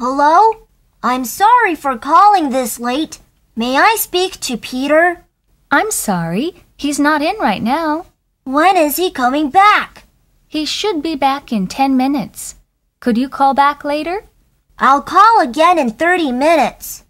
Hello? I'm sorry for calling this late. May I speak to Peter? I'm sorry. He's not in right now. When is he coming back? He should be back in 10 minutes. Could you call back later? I'll call again in 30 minutes.